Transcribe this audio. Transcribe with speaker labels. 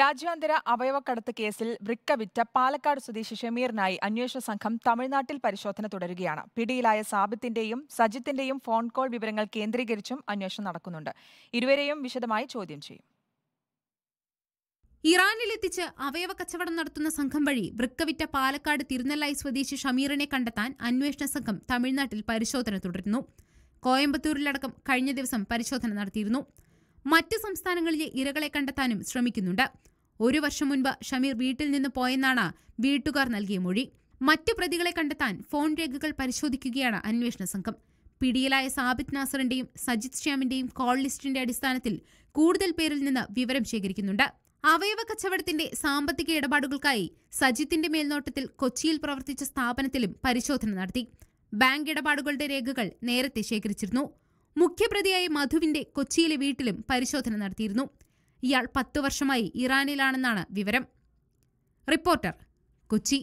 Speaker 1: രാജ്യാന്തര അവയവക്കടത്ത് കേസിൽ വൃക്ക വിറ്റ പാലക്കാട് സ്വദേശി ഷമീറിനായി അന്വേഷണ സംഘം തമിഴ്നാട്ടിൽ പരിശോധന തുടരുകയാണ് പിടിയിലായ സാബിത്തിന്റെയും സജിത്തിന്റെയും ഫോൺ കോൾ വിവരങ്ങൾ കേന്ദ്രീകരിച്ചും അന്വേഷണം നടക്കുന്നുണ്ട് ഇരുവരെയും വിശദമായി ചോദ്യം ചെയ്യും
Speaker 2: ഇറാനിലെത്തിച്ച് അവയവ കച്ചവടം നടത്തുന്ന സംഘം വഴി വൃക്കവിറ്റ പാലക്കാട് തിരുനെല്ലായി
Speaker 3: സ്വദേശി ഷമീറിനെ കണ്ടെത്താൻ അന്വേഷണ സംഘം തമിഴ്നാട്ടിൽ പരിശോധന തുടരുന്നു കോയമ്പത്തൂരിലടക്കം കഴിഞ്ഞ ദിവസം പരിശോധന നടത്തിയിരുന്നു മറ്റ് സംസ്ഥാനങ്ങളിലെ ഇരകളെ കണ്ടെത്താനും ശ്രമിക്കുന്നുണ്ട് ഒരു വർഷം മുൻപ് ഷമീർ വീട്ടിൽ നിന്ന് പോയെന്നാണ് വീട്ടുകാർ നൽകിയ മൊഴി മറ്റ് പ്രതികളെ കണ്ടെത്താൻ ഫോൺ രേഖകൾ പരിശോധിക്കുകയാണ് അന്വേഷണ സംഘം പിടിയിലായ സാബിത് നാസറിന്റെയും സജിത് ശ്യാമിന്റെയും കോൾ ലിസ്റ്റിന്റെ അടിസ്ഥാനത്തിൽ കൂടുതൽ പേരിൽ നിന്ന് വിവരം ശേഖരിക്കുന്നുണ്ട് അവയവ കച്ചവടത്തിന്റെ സാമ്പത്തിക ഇടപാടുകൾക്കായി സജിത്തിന്റെ മേൽനോട്ടത്തിൽ കൊച്ചിയിൽ പ്രവർത്തിച്ച സ്ഥാപനത്തിലും പരിശോധന നടത്തി ബാങ്ക് ഇടപാടുകളുടെ രേഖകൾ നേരത്തെ ശേഖരിച്ചിരുന്നു മുഖ്യപ്രതിയായ മധുവിന്റെ കൊച്ചിയിലെ വീട്ടിലും പരിശോധന നടത്തിയിരുന്നു ഇയാൾ പത്തു വർഷമായി
Speaker 4: ഇറാനിലാണെന്നാണ് വിവരം റിപ്പോർട്ടർ കൊച്ചി